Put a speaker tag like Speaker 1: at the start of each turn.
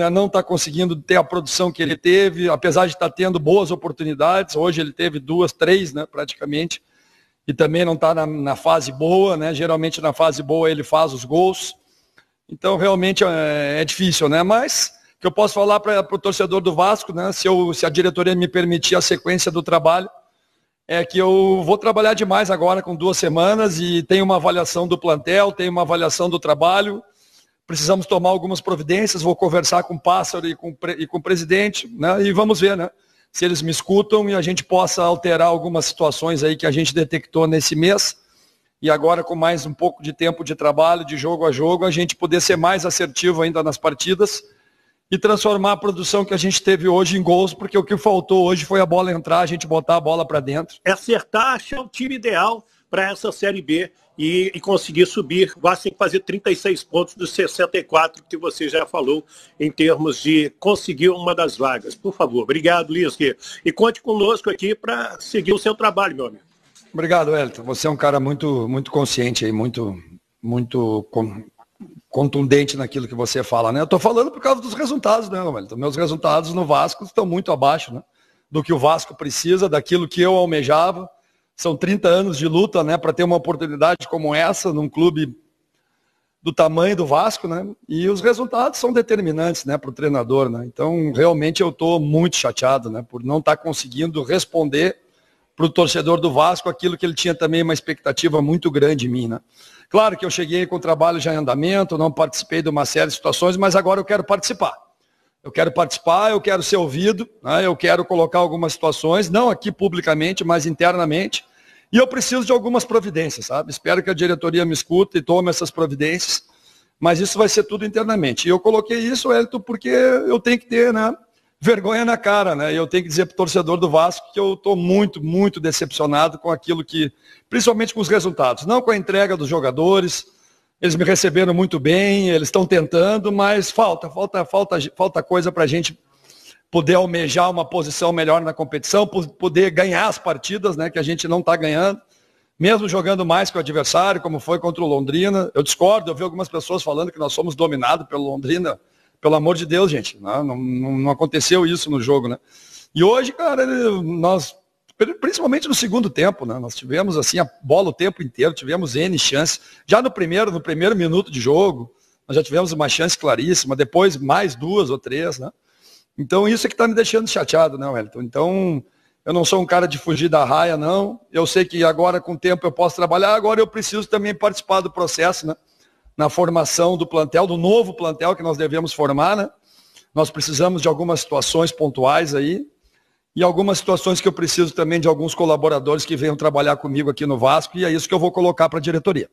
Speaker 1: Né, não está conseguindo ter a produção que ele teve, apesar de estar tá tendo boas oportunidades, hoje ele teve duas, três né, praticamente, e também não está na, na, fase boa, né? geralmente na fase boa ele faz os gols, então realmente é, é difícil, né? mas que eu posso falar para o torcedor do Vasco, né? se, eu, se a diretoria me permitir a sequência do trabalho, é que eu vou trabalhar demais agora com duas semanas e tem uma avaliação do plantel, tem uma avaliação do trabalho, precisamos tomar algumas providências, vou conversar com o Pássaro e com, e com o presidente, né? E vamos ver, né? Se eles me escutam e a gente possa alterar algumas situações aí que a gente detectou nesse mês. E agora, com mais um pouco de tempo de trabalho, de jogo a jogo, a gente poder ser mais assertivo ainda nas partidas e transformar a produção que a gente teve hoje em gols, porque o que faltou hoje foi a bola entrar, a gente botar
Speaker 2: a bola para dentro. É acertar, achar o time ideal para essa Série B e, e conseguir subir. O Vasco fazer 36 pontos dos 64 que você já falou em termos de conseguir uma das vagas. Por favor, obrigado, Lisque. E conte conosco aqui para seguir o seu trabalho, meu amigo.
Speaker 1: Obrigado, Elton. Você é um cara muito, muito consciente e muito, muito contundente naquilo que você fala, né? Eu estou falando por causa dos resultados, né, Elton? Meus resultados no Vasco estão muito abaixo, né? Do que o Vasco precisa, daquilo que eu almejava são 30 anos de luta, né, para ter uma oportunidade como essa num clube do tamanho do Vasco, né? E os resultados são determinantes, né, para o treinador, né? Então, realmente eu estou muito chateado, né, por não estar tá conseguindo responder para o torcedor do Vasco aquilo que ele tinha também uma expectativa muito grande em mim, né? Claro que eu cheguei com o trabalho já em andamento, não participei de uma série de situações, mas agora eu quero participar. Eu quero participar, eu quero ser ouvido, né? eu quero colocar algumas situações, não aqui publicamente, mas internamente. E eu preciso de algumas providências, sabe? Espero que a diretoria me escute e tome essas providências, mas isso vai ser tudo internamente. E eu coloquei isso, Elton, porque eu tenho que ter né, vergonha na cara, né? Eu tenho que dizer para o torcedor do Vasco que eu estou muito, muito decepcionado com aquilo que, principalmente com os resultados, não com a entrega dos jogadores. Eles me receberam muito bem, eles estão tentando, mas falta, falta, falta, falta coisa para a gente poder almejar uma posição melhor na competição, poder ganhar as partidas, né, que a gente não está ganhando, mesmo jogando mais que o adversário, como foi contra o Londrina. Eu discordo, eu vi algumas pessoas falando que nós somos dominados pelo Londrina. Pelo amor de Deus, gente, né, não, não, não aconteceu isso no jogo, né? E hoje, cara, nós, principalmente no segundo tempo, né? Nós tivemos assim a bola o tempo inteiro, tivemos N chances. Já no primeiro, no primeiro minuto de jogo, nós já tivemos uma chance claríssima, depois mais duas ou três, né? Então, isso é que está me deixando chateado, né, Wellington? Então, eu não sou um cara de fugir da raia, não. Eu sei que agora, com o tempo, eu posso trabalhar. Agora, eu preciso também participar do processo, né? Na formação do plantel, do novo plantel que nós devemos formar, né? Nós precisamos de algumas situações pontuais aí. E algumas situações que eu preciso também de alguns colaboradores que venham trabalhar comigo aqui no Vasco. E é isso que eu vou colocar para a diretoria.